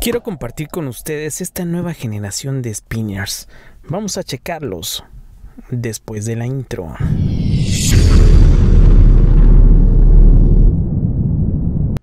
Quiero compartir con ustedes esta nueva generación de spinners. Vamos a checarlos después de la intro.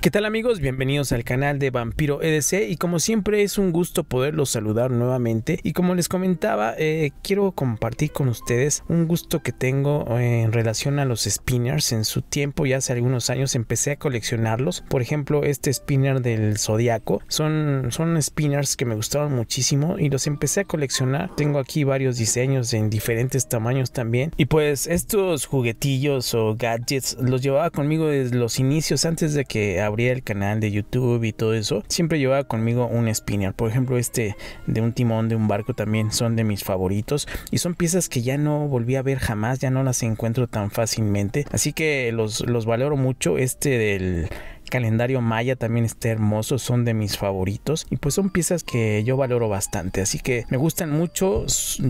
¿Qué tal amigos? Bienvenidos al canal de Vampiro EDC y como siempre es un gusto poderlos saludar nuevamente y como les comentaba eh, quiero compartir con ustedes un gusto que tengo eh, en relación a los spinners en su tiempo ya hace algunos años empecé a coleccionarlos por ejemplo este spinner del zodiaco son, son spinners que me gustaban muchísimo y los empecé a coleccionar tengo aquí varios diseños en diferentes tamaños también y pues estos juguetillos o gadgets los llevaba conmigo desde los inicios antes de que abría el canal de YouTube y todo eso, siempre llevaba conmigo un spinner. Por ejemplo, este de un timón de un barco también son de mis favoritos y son piezas que ya no volví a ver jamás, ya no las encuentro tan fácilmente. Así que los, los valoro mucho. Este del calendario maya también está hermoso, son de mis favoritos y pues son piezas que yo valoro bastante, así que me gustan mucho,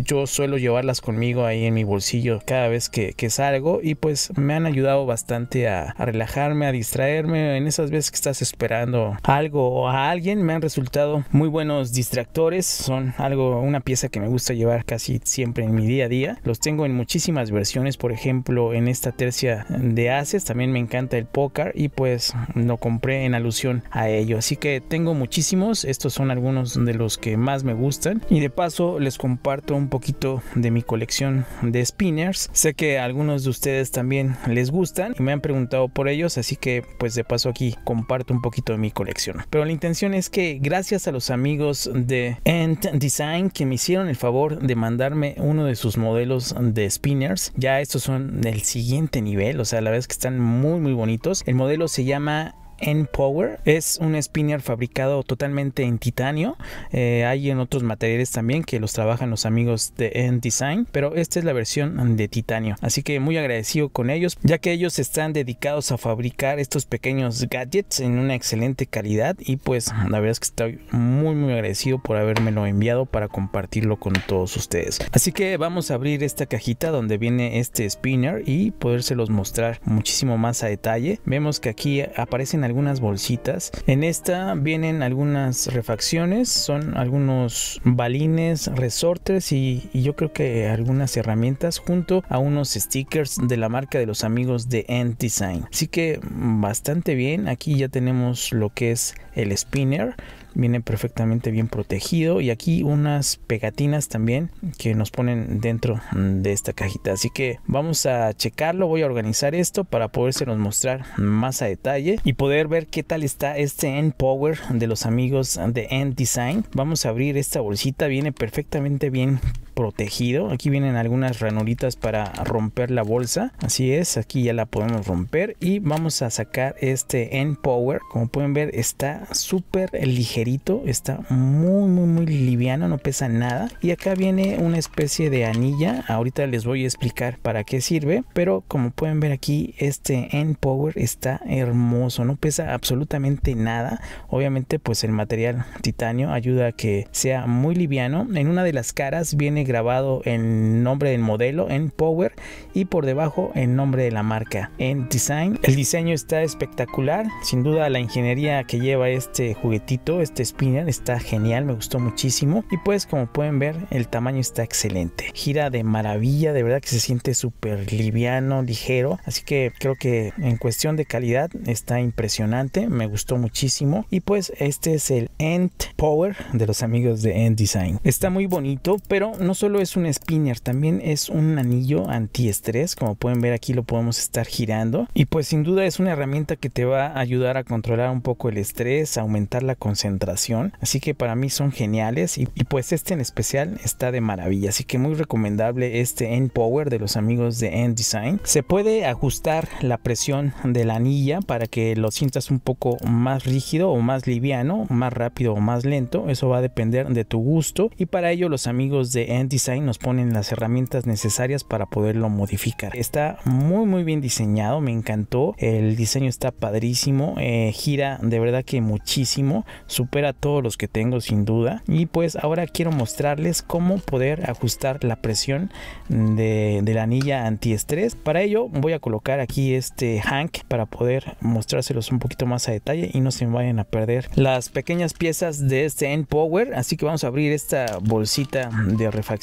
yo suelo llevarlas conmigo ahí en mi bolsillo cada vez que, salgo y pues me han ayudado bastante a, relajarme, a distraerme en esas veces que estás esperando algo o a alguien, me han resultado muy buenos distractores, son algo, una pieza que me gusta llevar casi siempre en mi día a día, los tengo en muchísimas versiones, por ejemplo en esta tercia de haces, también me encanta el póker y pues lo compré en alusión a ello. Así que tengo muchísimos, estos son algunos de los que más me gustan. Y de paso les comparto un poquito de mi colección de spinners. Sé que algunos de ustedes también les gustan y me han preguntado por ellos, así que pues de paso aquí comparto un poquito de mi colección. Pero la intención es que gracias a los amigos de Ant Design que me hicieron el favor de mandarme uno de sus modelos de spinners, ya estos son del siguiente nivel, o sea, la verdad es que están muy muy bonitos. El modelo se llama N-Power. Es un spinner fabricado totalmente en titanio. Eh, hay en otros materiales también que los trabajan los amigos de N-Design, pero esta es la versión de titanio. Así que muy agradecido con ellos, ya que ellos están dedicados a fabricar estos pequeños gadgets en una excelente calidad. Y pues la verdad es que estoy muy, muy agradecido por habérmelo enviado para compartirlo con todos ustedes. Así que vamos a abrir esta cajita donde viene este spinner y podérselos mostrar muchísimo más a detalle. Vemos que aquí aparecen algunas bolsitas. En esta vienen algunas refacciones, son algunos balines, resortes y, yo creo que algunas herramientas junto a unos stickers de la marca de los amigos de End Design. Así que bastante bien, aquí ya tenemos lo que es el spinner viene perfectamente bien protegido y aquí unas pegatinas también que nos ponen dentro de esta cajita así que vamos a checarlo voy a organizar esto para nos mostrar más a detalle y poder ver qué tal está este end power de los amigos de end design vamos a abrir esta bolsita viene perfectamente bien protegido. Aquí vienen algunas ranuritas para romper la bolsa. Así es, aquí ya la podemos romper y vamos a sacar este End Power. Como pueden ver, está súper ligerito, está muy, muy, muy liviano, no pesa nada. Y acá viene una especie de anilla. Ahorita les voy a explicar para qué sirve, pero como pueden ver aquí, este End Power está hermoso, no pesa absolutamente nada. Obviamente, pues el material titanio ayuda a que sea muy liviano. En una de las caras viene grabado en nombre del modelo en Power y por debajo el nombre de la marca en Design. El diseño está espectacular, sin duda la ingeniería que lleva este juguetito, este spinner, está genial, me gustó muchísimo y pues como pueden ver el tamaño está excelente. Gira de maravilla, de verdad que se siente súper liviano, ligero, así que creo que en cuestión de calidad está impresionante, me gustó muchísimo y pues este es el End Power de los amigos de End Design. Está muy bonito, pero no solo es un spinner, también es un anillo antiestrés. Como pueden ver aquí lo podemos estar girando. Y pues sin duda es una herramienta que te va a ayudar a controlar un poco el estrés, aumentar la concentración. Así que para mí son geniales. Y, pues este en especial está de maravilla. Así que muy recomendable este End Power de los amigos de End Design. Se puede ajustar la presión de la anilla para que lo sientas un poco más rígido o más liviano, más rápido o más lento. Eso va a depender de tu gusto. Y para ello los amigos de End Design nos ponen las herramientas necesarias para poderlo modificar. Está muy muy bien diseñado, me encantó. El diseño está padrísimo, eh, gira de verdad que muchísimo, supera todos los que tengo sin duda. Y pues ahora quiero mostrarles cómo poder ajustar la presión de, la anilla antiestrés. Para ello voy a colocar aquí este Hank para poder mostrárselos un poquito más a detalle y no se vayan a perder las pequeñas piezas de este End Power. Así que vamos a abrir esta bolsita de refacción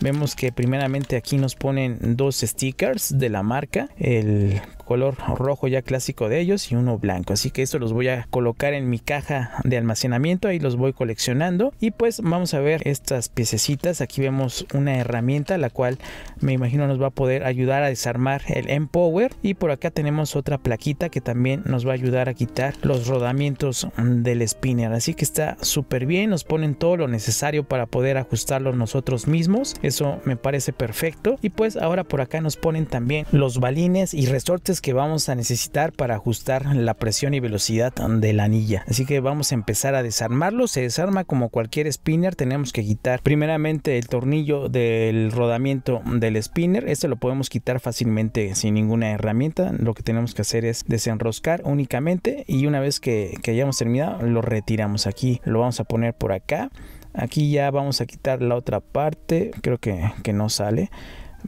vemos que primeramente aquí nos ponen dos stickers de la marca el color rojo ya clásico de ellos y uno blanco. Así que esto los voy a colocar en mi caja de almacenamiento. Ahí los voy coleccionando. Y pues vamos a ver estas piececitas. Aquí vemos una herramienta la cual me imagino nos va a poder ayudar a desarmar el Empower. Y por acá tenemos otra plaquita que también nos va a ayudar a quitar los rodamientos del spinner. Así que está súper bien. Nos ponen todo lo necesario para poder ajustarlo nosotros mismos. Eso me parece perfecto. Y pues ahora por acá nos ponen también los balines y resortes que vamos a necesitar para ajustar la presión y velocidad de la anilla. Así que vamos a empezar a desarmarlo. Se desarma como cualquier spinner. Tenemos que quitar primeramente el tornillo del rodamiento del spinner. Este lo podemos quitar fácilmente sin ninguna herramienta. Lo que tenemos que hacer es desenroscar únicamente y una vez que, hayamos terminado lo retiramos aquí. Lo vamos a poner por acá. Aquí ya vamos a quitar la otra parte. Creo que no sale.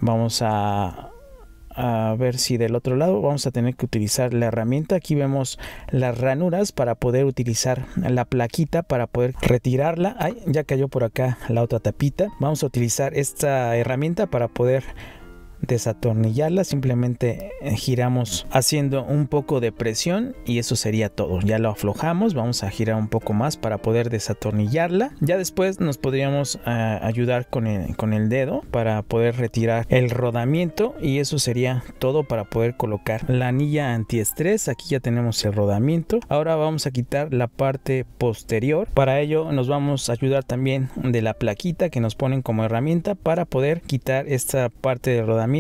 Vamos a a ver si del otro lado vamos a tener que utilizar la herramienta aquí vemos las ranuras para poder utilizar la plaquita para poder retirarla ya cayó por acá la otra tapita vamos a utilizar esta herramienta para poder desatornillarla, simplemente eh, giramos haciendo un poco de presión y eso sería todo. Ya lo aflojamos, vamos a girar un poco más para poder desatornillarla. Ya después nos podríamos eh, ayudar con el, con el dedo para poder retirar el rodamiento y eso sería todo para poder colocar la anilla antiestrés. Aquí ya tenemos el rodamiento. Ahora vamos a quitar la parte posterior. Para ello nos vamos a ayudar también de la plaquita que nos ponen como herramienta para poder quitar esta parte de rodamiento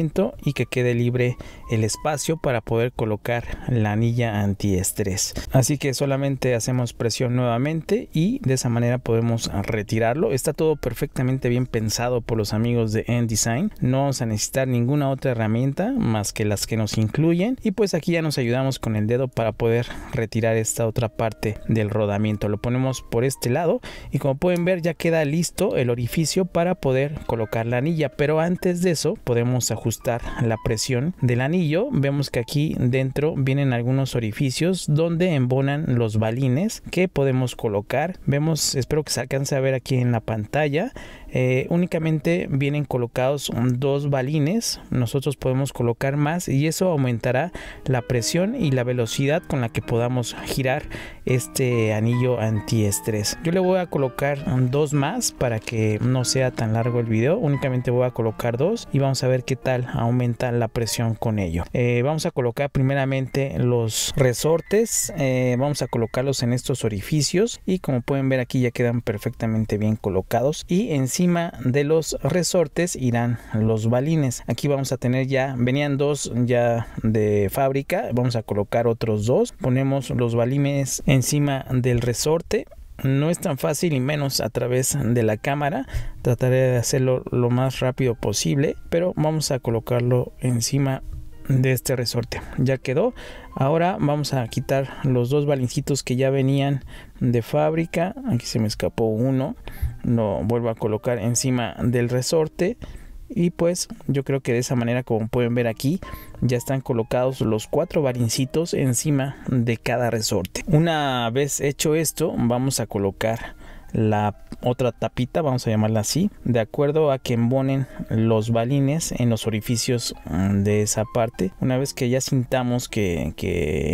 y que quede libre el espacio para poder colocar la anilla antiestrés. Así que solamente hacemos presión nuevamente y de esa manera podemos retirarlo. Está todo perfectamente bien pensado por los amigos de design No vamos a necesitar ninguna otra herramienta más que las que nos incluyen y pues aquí ya nos ayudamos con el dedo para poder retirar esta otra parte del rodamiento. Lo ponemos por este lado y como pueden ver ya queda listo el orificio para poder colocar la anilla pero antes de eso podemos ajustar ajustar la presión del anillo. Vemos que aquí dentro vienen algunos orificios donde embonan los balines que podemos colocar. Vemos, espero que se alcance a ver aquí en la pantalla. Eh, únicamente vienen colocados dos balines. Nosotros podemos colocar más y eso aumentará la presión y la velocidad con la que podamos girar este anillo antiestrés. Yo le voy a colocar dos más para que no sea tan largo el video. Únicamente voy a colocar dos y vamos a ver qué aumenta la presión con ello. Eh, vamos a colocar primeramente los resortes, eh, vamos a colocarlos en estos orificios y como pueden ver aquí ya quedan perfectamente bien colocados y encima de los resortes irán los balines. Aquí vamos a tener ya, venían dos ya de fábrica, vamos a colocar otros dos, ponemos los balines encima del resorte no es tan fácil y menos a través de la cámara. Trataré de hacerlo lo más rápido posible, pero vamos a colocarlo encima de este resorte. Ya quedó. Ahora vamos a quitar los dos balincitos que ya venían de fábrica. Aquí se me escapó uno. Lo vuelvo a colocar encima del resorte y pues yo creo que de esa manera como pueden ver aquí ya están colocados los cuatro varincitos encima de cada resorte una vez hecho esto vamos a colocar la otra tapita, vamos a llamarla así, de acuerdo a que embonen los balines en los orificios mm, de esa parte. Una vez que ya sintamos que,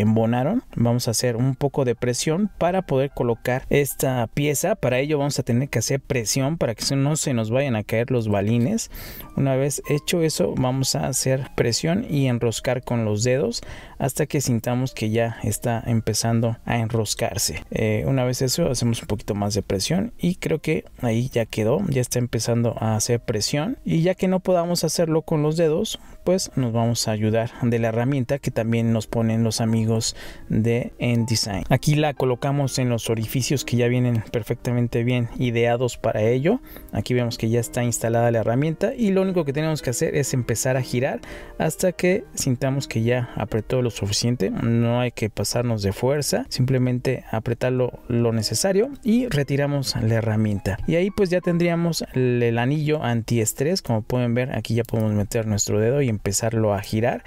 embonaron, vamos a hacer un poco de presión para poder colocar esta pieza. Para ello vamos a tener que hacer presión para que no se nos vayan a caer los balines. Una vez hecho eso, vamos a hacer presión y enroscar con los dedos hasta que sintamos que ya está empezando a enroscarse. Eh, una vez eso, hacemos un poquito más de presión y creo que ahí ya quedó, ya está empezando a hacer presión y ya que no podamos hacerlo con los dedos, pues nos vamos a ayudar de la herramienta que también nos ponen los amigos de InDesign. Aquí la colocamos en los orificios que ya vienen perfectamente bien ideados para ello. Aquí vemos que ya está instalada la herramienta y lo único que tenemos que hacer es empezar a girar hasta que sintamos que ya apretó lo suficiente. No hay que pasarnos de fuerza, simplemente apretarlo lo necesario y retiramos la herramienta. Y ahí pues ya tendríamos el, anillo anillo antiestrés. Como pueden ver, aquí ya podemos meter nuestro dedo y empezarlo a girar.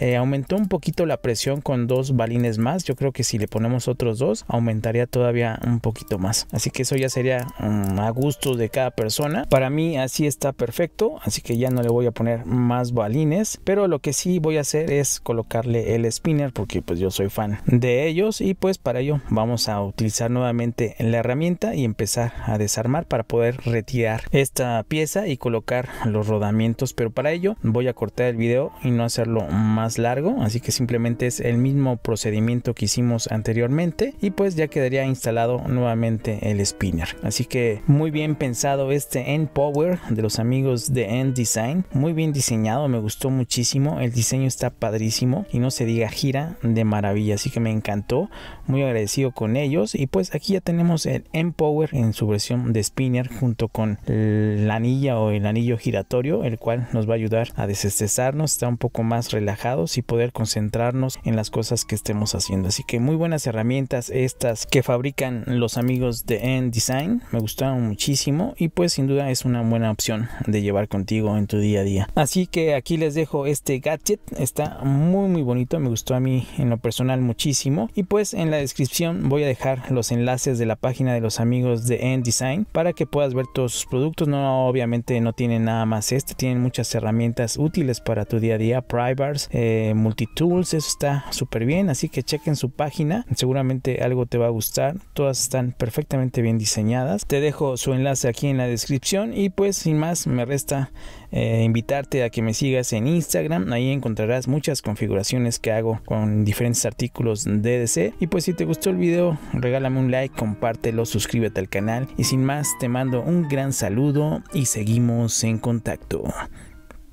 Eh, aumentó un poquito la presión con dos balines más. Yo creo que si le ponemos otros dos, aumentaría todavía un poquito más. Así que eso ya sería mm, a gusto de cada persona. Para mí así está perfecto. Así que ya no le voy a poner más balines. Pero lo que sí voy a hacer es colocarle el spinner porque pues yo soy fan de ellos. Y pues para ello vamos a utilizar nuevamente la herramienta y empezar a desarmar para poder retirar esta pieza y colocar los rodamientos pero para ello voy a cortar el video y no hacerlo más largo así que simplemente es el mismo procedimiento que hicimos anteriormente y pues ya quedaría instalado nuevamente el spinner así que muy bien pensado este end power de los amigos de end design muy bien diseñado me gustó muchísimo el diseño está padrísimo y no se diga gira de maravilla así que me encantó muy agradecido con ellos y pues aquí ya tenemos el end power en su versión de spinner junto con la anilla o el anillo giratorio, el cual nos va a ayudar a desestresarnos, estar un poco más relajados y poder concentrarnos en las cosas que estemos haciendo. Así que muy buenas herramientas estas que fabrican los amigos de End Design, me gustaron muchísimo y pues sin duda es una buena opción de llevar contigo en tu día a día. Así que aquí les dejo este gadget, está muy muy bonito, me gustó a mí en lo personal muchísimo y pues en la descripción voy a dejar los enlaces de la página de los amigos de End Design para que puedas ver todos sus productos. No, obviamente no tienen nada más este, tienen muchas herramientas útiles para tu día a día, Privars, eh, Multitools, eso está súper bien. Así que chequen su página, seguramente algo te va a gustar. Todas están perfectamente bien diseñadas. Te dejo su enlace aquí en la descripción y pues sin más me resta eh, invitarte a que me sigas en Instagram. Ahí encontrarás muchas configuraciones que hago con diferentes artículos de DC. Y pues si te gustó el video, regálame un like, compártelo, suscríbete al canal. Y sin más, te mando un gran saludo y seguimos en contacto.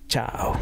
Chao.